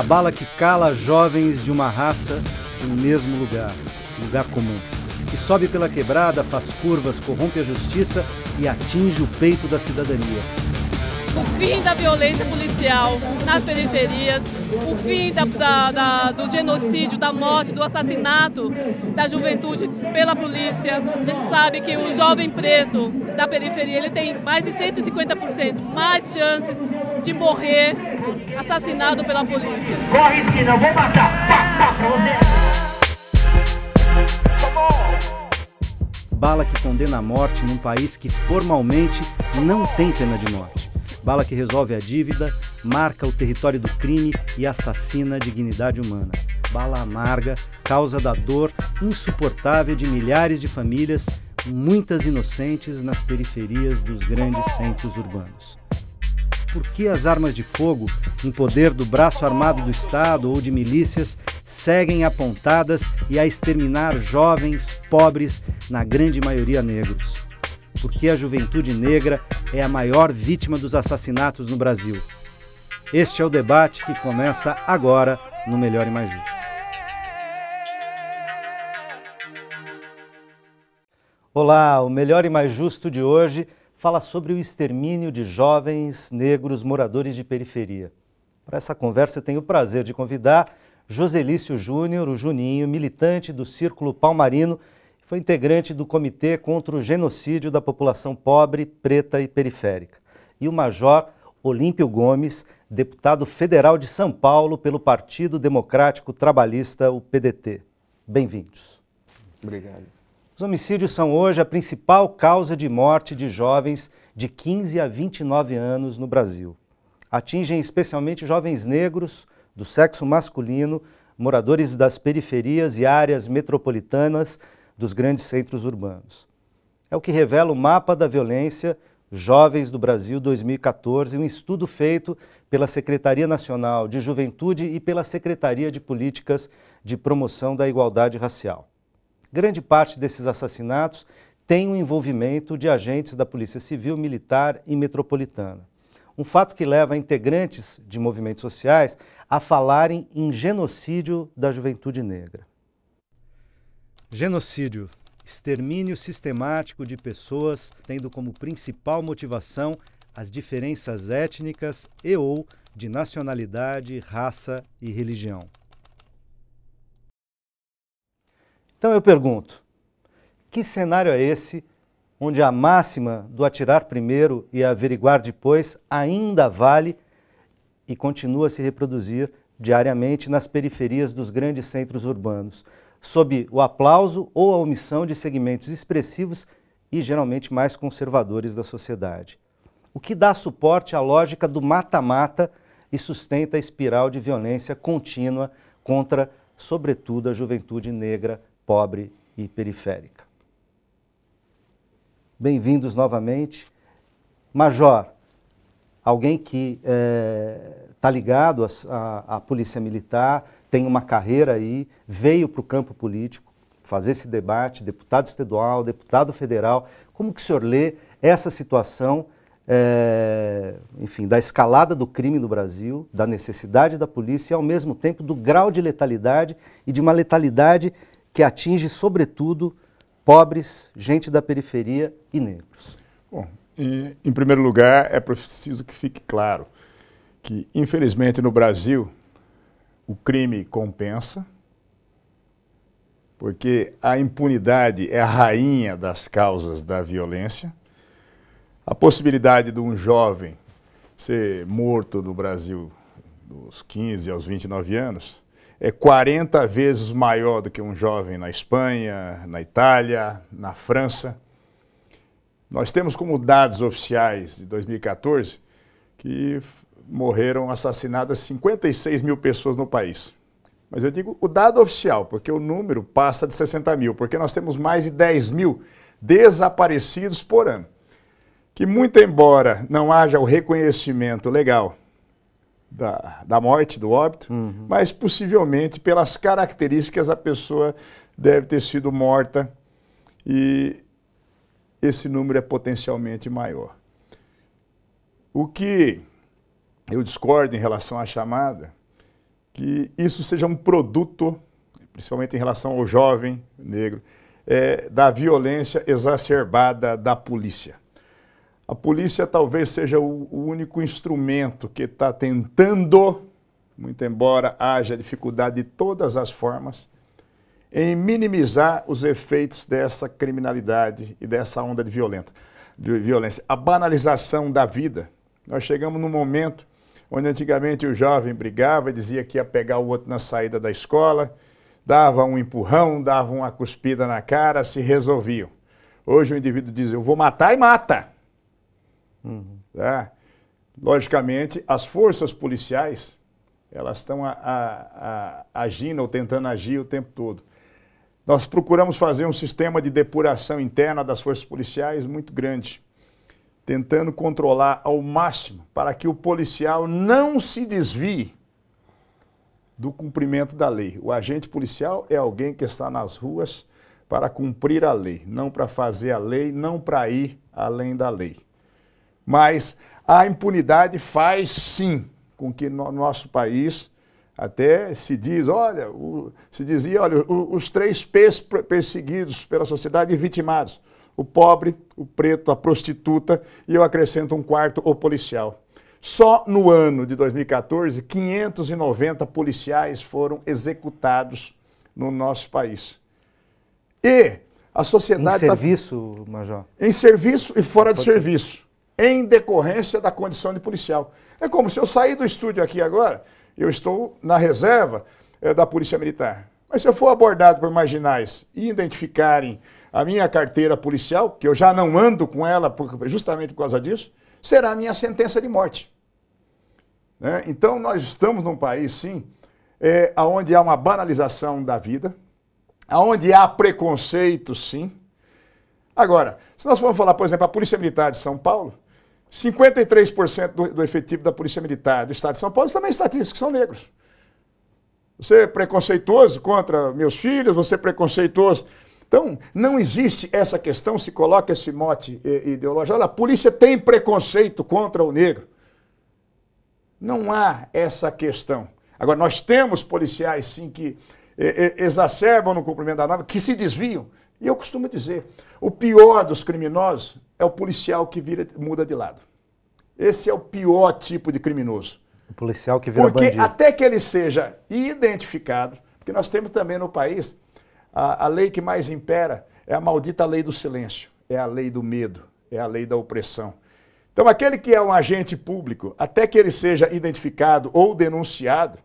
A bala que cala jovens de uma raça de um mesmo lugar, lugar comum. Que sobe pela quebrada, faz curvas, corrompe a justiça e atinge o peito da cidadania. O fim da violência policial nas periferias, o fim da, da, da, do genocídio, da morte, do assassinato da juventude pela polícia. A gente sabe que o jovem preto da periferia ele tem mais de 150% mais chances de morrer assassinado pela polícia. Corre, senão vou matar. Pá, pá, pra você. Bala que condena a morte num país que formalmente não tem pena de morte. Bala que resolve a dívida, marca o território do crime e assassina a dignidade humana. Bala amarga, causa da dor insuportável de milhares de famílias, muitas inocentes nas periferias dos grandes centros urbanos por que as armas de fogo, em poder do braço armado do Estado ou de milícias, seguem apontadas e a exterminar jovens, pobres, na grande maioria negros. Por que a juventude negra é a maior vítima dos assassinatos no Brasil. Este é o debate que começa agora no Melhor e Mais Justo. Olá, o Melhor e Mais Justo de hoje fala sobre o extermínio de jovens negros moradores de periferia. Para essa conversa, eu tenho o prazer de convidar Joselício Júnior, o Juninho, militante do Círculo Palmarino, foi integrante do Comitê contra o Genocídio da População Pobre, Preta e Periférica. E o Major Olímpio Gomes, deputado federal de São Paulo pelo Partido Democrático Trabalhista, o PDT. Bem-vindos. Obrigado. Os homicídios são hoje a principal causa de morte de jovens de 15 a 29 anos no Brasil. Atingem especialmente jovens negros do sexo masculino, moradores das periferias e áreas metropolitanas dos grandes centros urbanos. É o que revela o mapa da violência Jovens do Brasil 2014, um estudo feito pela Secretaria Nacional de Juventude e pela Secretaria de Políticas de Promoção da Igualdade Racial. Grande parte desses assassinatos tem o um envolvimento de agentes da Polícia Civil, Militar e Metropolitana. Um fato que leva integrantes de movimentos sociais a falarem em genocídio da juventude negra. Genocídio, extermínio sistemático de pessoas, tendo como principal motivação as diferenças étnicas e ou de nacionalidade, raça e religião. Então eu pergunto: que cenário é esse onde a máxima do atirar primeiro e averiguar depois ainda vale e continua a se reproduzir diariamente nas periferias dos grandes centros urbanos, sob o aplauso ou a omissão de segmentos expressivos e geralmente mais conservadores da sociedade? O que dá suporte à lógica do mata-mata e sustenta a espiral de violência contínua contra, sobretudo, a juventude negra pobre e periférica. Bem-vindos novamente. Major, alguém que está eh, é, ligado à Polícia Militar, tem uma carreira aí, veio para o campo político fazer esse debate, deputado estadual, deputado federal. Como que o senhor lê essa situação, é, enfim, da escalada do crime no Brasil, da necessidade da polícia e, ao mesmo tempo, do grau de letalidade e de uma letalidade que atinge, sobretudo, pobres, gente da periferia e negros? Bom, em primeiro lugar, é preciso que fique claro que, infelizmente, no Brasil, o crime compensa, porque a impunidade é a rainha das causas da violência. A possibilidade de um jovem ser morto no Brasil dos 15 aos 29 anos é 40 vezes maior do que um jovem na Espanha, na Itália, na França. Nós temos como dados oficiais de 2014 que morreram assassinadas 56 mil pessoas no país. Mas eu digo o dado oficial, porque o número passa de 60 mil, porque nós temos mais de 10 mil desaparecidos por ano. Que, muito embora não haja o reconhecimento legal da, da morte, do óbito, uhum. mas possivelmente pelas características a pessoa deve ter sido morta e esse número é potencialmente maior. O que eu discordo em relação à chamada, que isso seja um produto, principalmente em relação ao jovem negro, é, da violência exacerbada da polícia. A polícia talvez seja o, único instrumento que está tentando, muito embora haja dificuldade de todas as formas, em minimizar os efeitos dessa criminalidade e dessa onda de, violenta, de violência. A banalização da vida. Nós chegamos num momento onde antigamente o jovem brigava, dizia que ia pegar o outro na saída da escola, dava um empurrão, dava uma cuspida na cara, se resolviam. Hoje o indivíduo diz: Eu vou matar e mata. Uhum. Logicamente, as forças policiais, elas estão agindo ou tentando agir o tempo todo. Nós procuramos fazer um sistema de depuração interna das forças policiais muito grande, tentando controlar ao máximo para que o policial não se desvie do cumprimento da lei. O agente policial é alguém que está nas ruas para cumprir a lei, não para fazer a lei, não para ir além da lei. Mas a impunidade faz sim com que no nosso país até se diz, olha, o, se dizia, olha, o, os três P's perseguidos pela sociedade e vitimados, o pobre, o preto, a prostituta e eu acrescento um quarto, o policial. Só no ano de 2014, 590 policiais foram executados no nosso país. E a sociedade... Em tá serviço, tá... Major? Em serviço e fora de serviço. Ser em decorrência da condição de policial. É como se eu sair do estúdio aqui agora, eu estou na reserva é, da Polícia Militar. Mas se eu for abordado por marginais e identificarem a minha carteira policial, que eu já não ando com ela por, justamente por causa disso, será a minha sentença de morte. Né? Então, nós estamos num país, sim, é, eh, onde há uma banalização da vida, onde há preconceito, sim. Agora, se nós formos falar, por exemplo, a Polícia Militar de São Paulo, 53% do, do, efetivo da Polícia Militar do Estado de São Paulo também é estatísticos são negros. Você é preconceituoso contra meus filhos, você é preconceituoso. Então, não existe essa questão, se coloca esse mote eh, ideológico. Olha, a polícia tem preconceito contra o negro. Não há essa questão. Agora, nós temos policiais, sim, que eh, eh, exacerbam no cumprimento da norma, que se desviam e eu costumo dizer, o pior dos criminosos é o policial que vira, muda de lado. Esse é o pior tipo de criminoso. O policial que vira Porque bandido. até que ele seja identificado, porque nós temos também no país a, a lei que mais impera é a maldita lei do silêncio, é a lei do medo, é a lei da opressão. Então, aquele que é um agente público, até que ele seja identificado ou denunciado,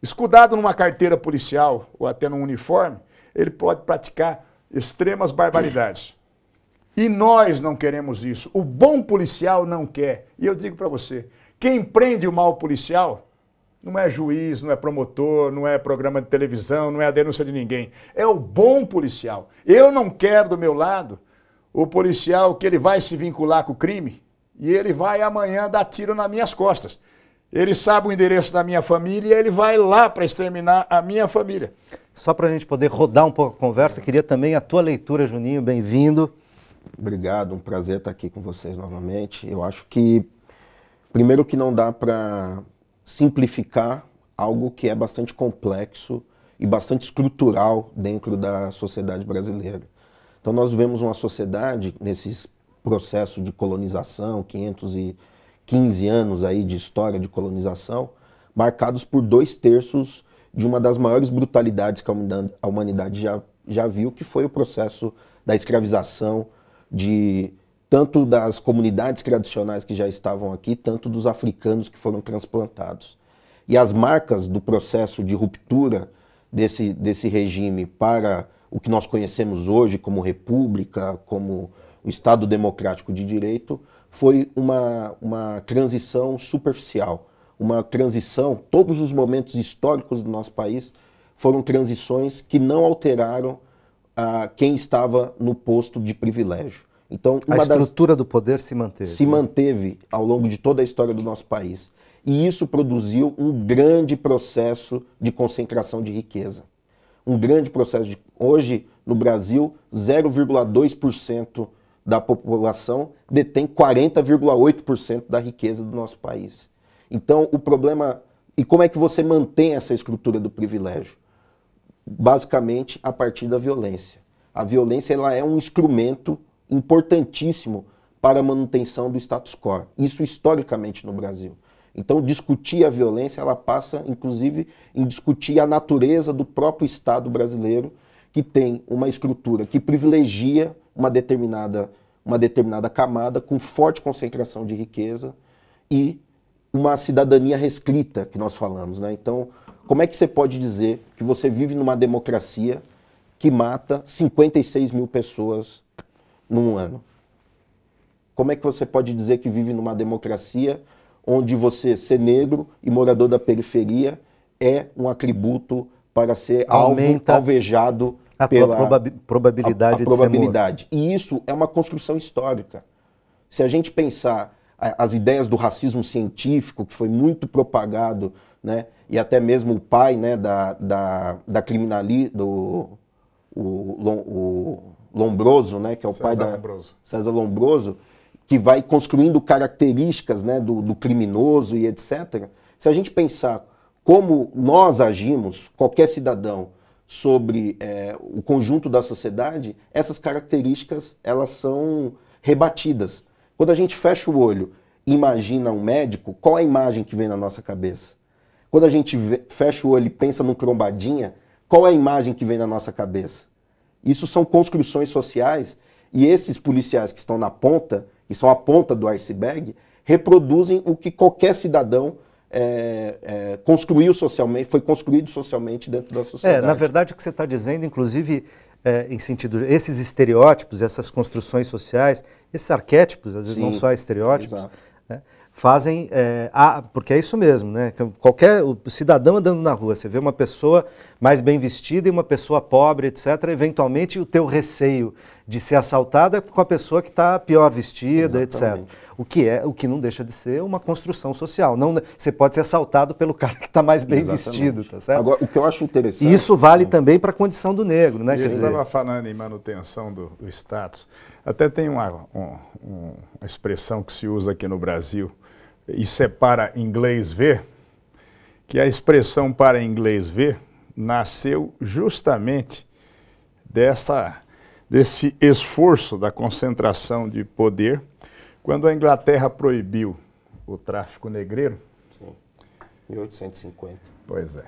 escudado numa carteira policial ou até num uniforme, ele pode praticar extremas barbaridades. E nós não queremos isso. O bom policial não quer. E eu digo para você, quem prende o mau policial não é juiz, não é promotor, não é programa de televisão, não é a denúncia de ninguém. É o bom policial. Eu não quero do meu lado o policial que ele vai se vincular com o crime e ele vai amanhã dar tiro nas minhas costas. Ele sabe o endereço da minha família e ele vai lá para exterminar a minha família. Só para a gente poder rodar um pouco a conversa, é. queria também a tua leitura, Juninho, bem-vindo. Obrigado, um prazer estar aqui com vocês novamente. Eu acho que, primeiro, que não dá para simplificar algo que é bastante complexo e bastante estrutural dentro da sociedade brasileira. Então, nós vivemos uma sociedade, nesse processo de colonização, 515 anos aí de história de colonização, marcados por dois terços de uma das maiores brutalidades que a humanidade já, já viu, que foi o processo da escravização de tanto das comunidades tradicionais que já estavam aqui, tanto dos africanos que foram transplantados. E as marcas do processo de ruptura desse, desse regime para o que nós conhecemos hoje como república, como o Estado Democrático de Direito, foi uma, uma transição superficial uma transição, todos os momentos históricos do nosso país foram transições que não alteraram ah, quem estava no posto de privilégio. Então, a estrutura das... do poder se manteve. Se manteve ao longo de toda a história do nosso país. E isso produziu um grande processo de concentração de riqueza. Um grande processo de. Hoje, no Brasil, 0,2% da população detém 40,8% da riqueza do nosso país. Então, o problema. E como é que você mantém essa estrutura do privilégio? Basicamente, a partir da violência. A violência ela é um instrumento importantíssimo para a manutenção do status quo. Isso historicamente no Brasil. Então, discutir a violência, ela passa, inclusive, em discutir a natureza do próprio Estado brasileiro, que tem uma estrutura que privilegia uma determinada, uma determinada camada com forte concentração de riqueza e uma cidadania restrita que nós falamos, né? Então, como é que você pode dizer que você vive numa democracia que mata 56 mil pessoas num ano? Como é que você pode dizer que vive numa democracia onde você ser negro e morador da periferia é um atributo para ser Aumenta alvo, alvejado a pela probabilidade a, a de probabilidade. E isso é uma construção histórica. Se a gente pensar as ideias do racismo científico, que foi muito propagado, né? e até mesmo o pai né, da, da, da do o, o Lombroso, né, que é o César pai da Lombroso. César Lombroso, que vai construindo características né, do, do criminoso e etc. Se a gente pensar como nós agimos, qualquer cidadão, sobre é, o conjunto da sociedade, essas características elas são rebatidas. Quando a gente fecha o olho e imagina um médico, qual a imagem que vem na nossa cabeça? Quando a gente fecha o olho e pensa num crombadinha, qual é a imagem que vem na nossa cabeça? Isso são construções sociais e esses policiais que estão na ponta, que são a ponta do iceberg, reproduzem o que qualquer cidadão é, é, construiu socialmente, foi construído socialmente dentro da sociedade. É, na verdade, o que você está dizendo, inclusive, é, em sentido esses estereótipos, essas construções sociais, esses arquétipos, às vezes Sim, não só estereótipos, né, fazem é, a, porque é isso mesmo, né? Qualquer o cidadão andando na rua, você vê uma pessoa mais bem vestida e uma pessoa pobre, etc., eventualmente o teu receio de ser assaltada é com a pessoa que está pior vestida, Exatamente. etc. O que é, o que não deixa de ser uma construção social. Não, você pode ser assaltado pelo cara que está mais bem Exatamente. vestido, tá certo? Agora, o que eu acho interessante. E isso vale é. também para a condição do negro, né? E Quer dizer... estava falando em manutenção do, do status. Até tem uma, uma expressão que se usa aqui no Brasil e separa inglês ver, que é a expressão para inglês ver nasceu justamente dessa, desse esforço da concentração de poder quando a Inglaterra proibiu o tráfico negreiro. Sim, 1850. Pois é.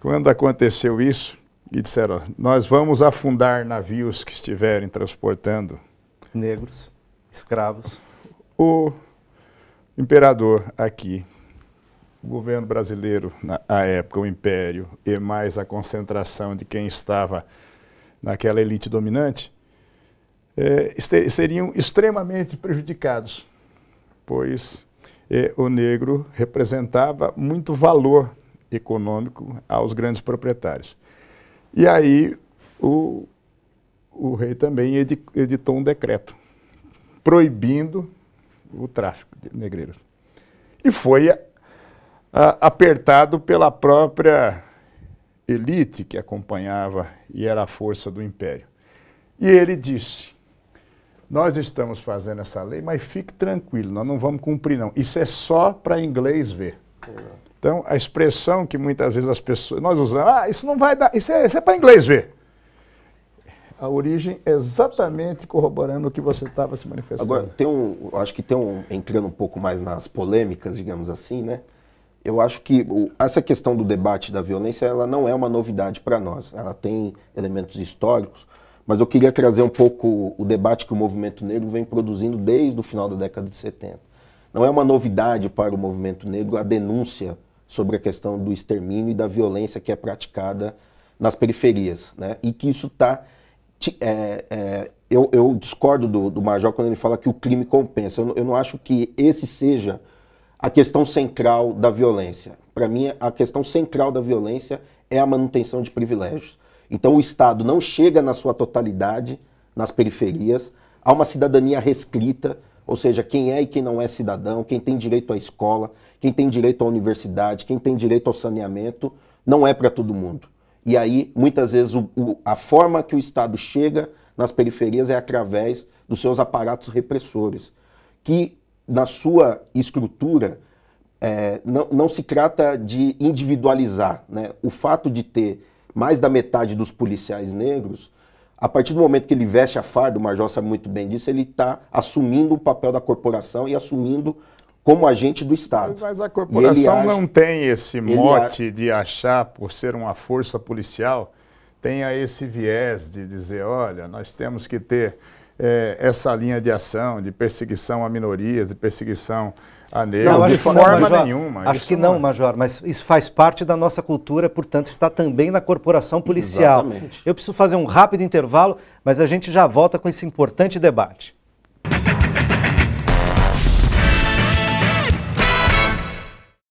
Quando aconteceu isso, e disseram, nós vamos afundar navios que estiverem transportando... Negros, escravos. O imperador aqui o governo brasileiro, na à época, o império, e mais a concentração de quem estava naquela elite dominante, é, seriam extremamente prejudicados, pois é, o negro representava muito valor econômico aos grandes proprietários. E aí o, o rei também editou um decreto proibindo o tráfico de negreiros. E foi apertado pela própria elite que acompanhava e era a força do império. E ele disse: Nós estamos fazendo essa lei, mas fique tranquilo, nós não vamos cumprir, não. Isso é só para inglês ver. Então, a expressão que muitas vezes as pessoas. Nós usamos, ah, isso não vai dar, isso é, é para inglês ver. A origem é exatamente corroborando o que você estava se manifestando. Agora, tem um, acho que tem um, entrando um pouco mais nas polêmicas, digamos assim, né? eu acho que essa questão do debate da violência ela não é uma novidade para nós. Ela tem elementos históricos, mas eu queria trazer um pouco o debate que o movimento negro vem produzindo desde o final da década de 70. Não é uma novidade para o movimento negro a denúncia sobre a questão do extermínio e da violência que é praticada nas periferias, né? E que isso está é, é, eu, eu, discordo do, do, Major quando ele fala que o crime compensa. Eu, eu não acho que esse seja a questão central da violência. Para mim, a questão central da violência é a manutenção de privilégios. Então, o Estado não chega na sua totalidade nas periferias, há uma cidadania reescrita, ou seja, quem é e quem não é cidadão, quem tem direito à escola, quem tem direito à universidade, quem tem direito ao saneamento, não é para todo mundo. E aí, muitas vezes, o, o, a forma que o Estado chega nas periferias é através dos seus aparatos repressores, que na sua estrutura, é, não, não, se trata de individualizar. Né? O fato de ter mais da metade dos policiais negros, a partir do momento que ele veste a farda, o Major sabe muito bem disso, ele está assumindo o papel da corporação e assumindo como agente do Estado. Mas a corporação não tem esse mote de achar, por ser uma força policial, tenha esse viés de dizer, olha, nós temos que ter é, essa linha de ação, de perseguição a minorias, de perseguição a negros, não, de forma Major, nenhuma. Acho que não, não é. Major, mas isso faz parte da nossa cultura, portanto está também na corporação policial. Exatamente. Eu preciso fazer um rápido intervalo, mas a gente já volta com esse importante debate.